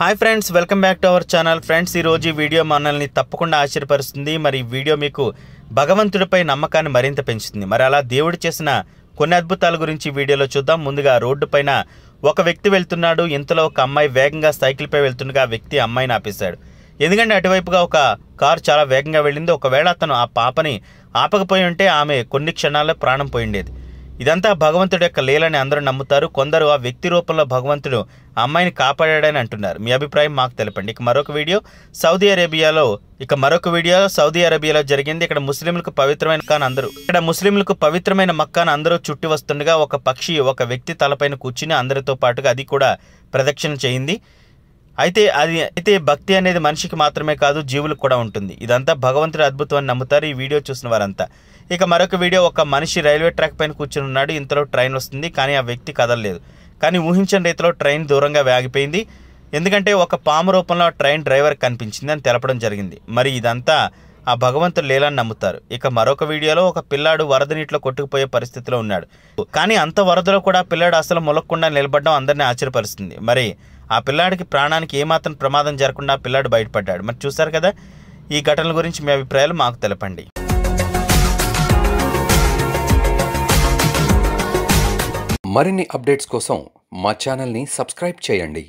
hi friends welcome back to our channel friends ఈరోజు ఈ video మనల్ని తప్పకుండా ఆశ్చర్యపరుస్తుంది మరి ఈ వీడియో మీకు భగవంతుడిపై నమ్మకాన్ని మరింత పెంచుతుంది మరి అలా దేవుడు చేసిన కొన్ని అద్భుతాల గురించి వీడియోలో చూద్దాం ముందుగా రోడ్డుపైన ఒక వ్యక్తి వెళ్తున్నాడు ఇంతలో ఒక అమ్మాయి వేగంగా సైకిల్పై వెళ్తుండగా ఆ వ్యక్తి అమ్మాయిని ఆపేశాడు ఎందుకంటే అటువైపుగా ఒక కారు చాలా వేగంగా వెళ్ళింది ఒకవేళ అతను ఆ పాపని ఆపకపోయి ఉంటే ఆమె కొన్ని క్షణాల్లో ప్రాణం పోయిండేది ఇదంతా భగవంతుడి యొక్క లీలని అందరూ నమ్ముతారు కొందరు ఆ వ్యక్తి రూపంలో భగవంతుడు అమ్మాయిని కాపాడాడని అంటున్నారు మీ అభిప్రాయం మాకు తెలపండి ఇక మరొక వీడియో సౌదీ అరేబియాలో ఇక మరొక వీడియో సౌదీ అరేబియాలో జరిగింది ఇక్కడ ముస్లింలకు పవిత్రమైన కాని అందరూ ఇక్కడ ముస్లింలకు పవిత్రమైన మక్కాను అందరూ చుట్టి వస్తుండగా ఒక పక్షి ఒక వ్యక్తి తలపైన కూర్చుని అందరితో పాటుగా అది కూడా ప్రదక్షిణ చేయింది అయితే అది అయితే భక్తి అనేది మనిషికి మాత్రమే కాదు జీవులకు కూడా ఉంటుంది ఇదంతా భగవంతుడి అద్భుతం అని నమ్ముతారు ఈ వీడియో చూసిన వారంతా ఇక మరొక వీడియో ఒక మనిషి రైల్వే ట్రాక్ పైన కూర్చుని ఉన్నాడు ఇంతలో ట్రైన్ వస్తుంది కానీ ఆ వ్యక్తి కదలలేదు కానీ ఊహించిన రీతిలో ట్రైన్ దూరంగా ఆగిపోయింది ఎందుకంటే ఒక పాము రూపంలో ట్రైన్ డ్రైవర్ కనిపించిందని తెలపడం జరిగింది మరి ఇదంతా ఆ భగవంతుడు లేలని నమ్ముతారు ఇక మరొక వీడియోలో ఒక పిల్లాడు వరద నీటిలో కొట్టుకుపోయే పరిస్థితిలో ఉన్నాడు కానీ అంత వరదలో కూడా పిల్లాడు అసలు మొలక్కుండా నిలబడడం అందరినీ ఆశ్చర్యపరుస్తుంది మరి ఆ పిల్లాడికి ప్రాణానికి ఏమాత్రం ప్రమాదం జరగకుండా పిల్లాడు బయటపడ్డాడు మరి చూశారు కదా ఈ ఘటనల గురించి మీ అభిప్రాయాలు మాకు తెలపండి మరిన్ని అప్డేట్స్ కోసం మా ఛానల్ని సబ్స్క్రైబ్ చేయండి